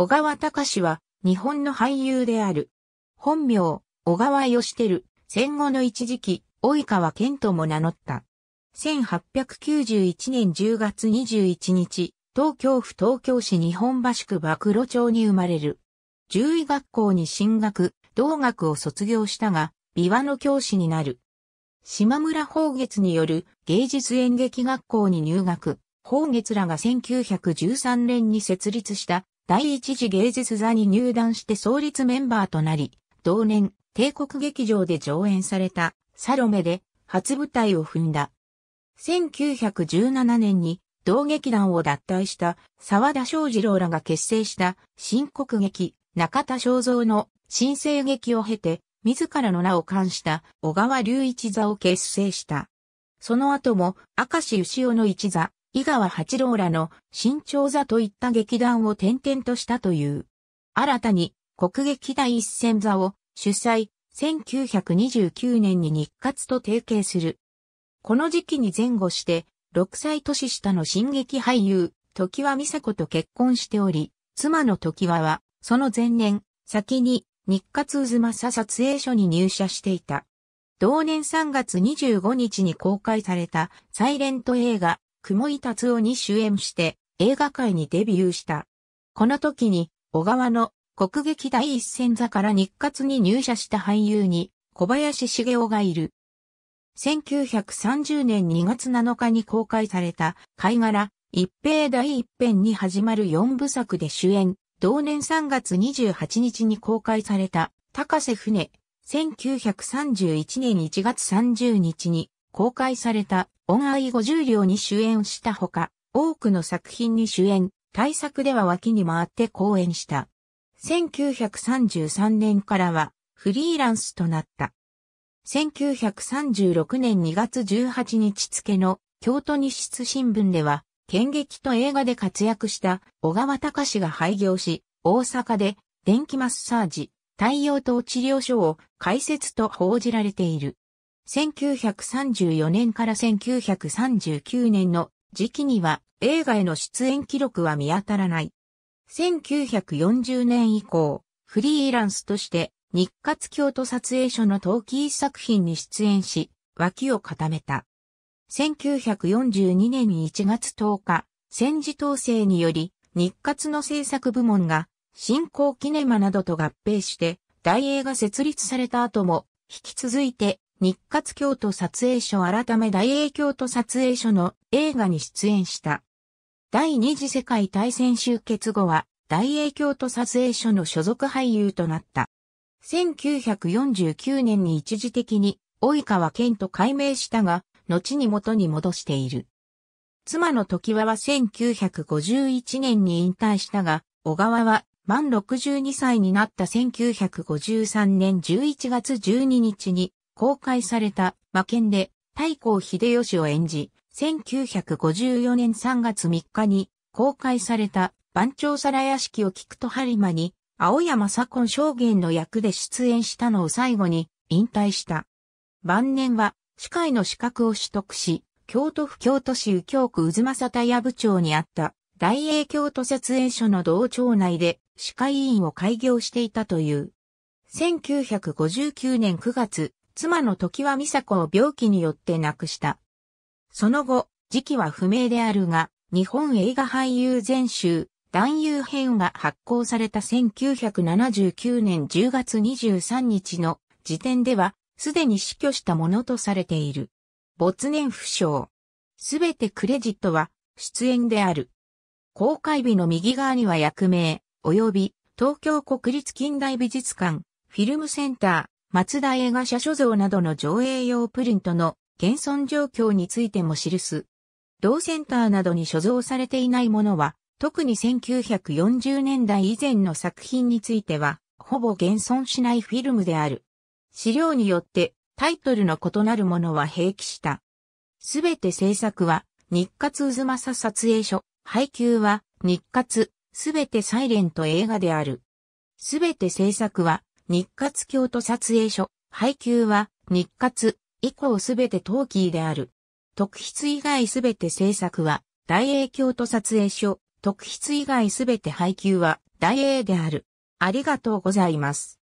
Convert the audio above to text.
小川隆は、日本の俳優である。本名、小川義輝、戦後の一時期、及川健とも名乗った。1891年10月21日、東京府東京市日本橋区馬露町に生まれる。獣医学校に進学、同学を卒業したが、琵琶の教師になる。島村宝月による芸術演劇学校に入学。宝月らが1913年に設立した第一次芸術座に入団して創立メンバーとなり、同年、帝国劇場で上演された、サロメで初舞台を踏んだ。1917年に同劇団を脱退した沢田昌二郎らが結成した新国劇中田正造の新生劇を経て自らの名を冠した小川隆一座を結成した。その後も明石義雄の一座、井川八郎らの新調座といった劇団を転々としたという。新たに国劇第一線座を主催、1929年に日活と提携する。この時期に前後して、6歳年下の新劇俳優、時は美佐子と結婚しており、妻の時はは、その前年、先に日活渦政撮影所に入社していた。同年3月25日に公開されたサイレント映画、雲井達夫に主演して映画界にデビューした。この時に、小川の国劇第一戦座から日活に入社した俳優に小林茂雄がいる。1930年2月7日に公開された貝殻一平第一編に始まる四部作で主演。同年3月28日に公開された高瀬船。1931年1月30日に公開された恩愛50両に主演したほか、多くの作品に主演、大作では脇に回って講演した。1933年からはフリーランスとなった。1936年2月18日付の京都日出新聞では、剣劇と映画で活躍した小川隆が廃業し、大阪で電気マッサージ、太陽灯治療所を開設と報じられている。1934年から1939年の時期には映画への出演記録は見当たらない。1940年以降、フリーランスとして日活京都撮影所の陶器作品に出演し、脇を固めた。1942年1月10日、戦時統制により、日活の制作部門が、新興キネマなどと合併して、大映が設立された後も、引き続いて日活京都撮影所改め大英京都撮影所の映画に出演した。第二次世界大戦終結後は大英京都撮影所の所属俳優となった。1949年に一時的に及川県と改名したが、後に元に戻している。妻の時和は1951年に引退したが、小川は満62歳になった1953年11月12日に公開された魔剣で太閤秀吉を演じ、1954年3月3日に公開された番長皿屋敷を聞くと播磨に青山左近証言の役で出演したのを最後に引退した。晩年は司会の資格を取得し、京都府京都市右京区渦正田屋部長にあった大英京都設営所の同庁内で司会委員を開業していたという。1959年9月、妻の時は美佐子を病気によって亡くした。その後、時期は不明であるが、日本映画俳優全集、男優編が発行された1979年10月23日の時点では、すでに死去したものとされている。没年不詳。すべてクレジットは出演である。公開日の右側には役名、及び東京国立近代美術館、フィルムセンター、松田映画社所蔵などの上映用プリントの現存状況についても記す。同センターなどに所蔵されていないものは、特に1940年代以前の作品については、ほぼ現存しないフィルムである。資料によってタイトルの異なるものは併記した。すべて制作は日活渦政撮影所、配給は日活、すべてサイレント映画である。すべて制作は日活京都撮影所、配給は日活以降すべてトーキーである。特筆以外すべて制作は大英京都撮影所、特筆以外すべて配給は大英である。ありがとうございます。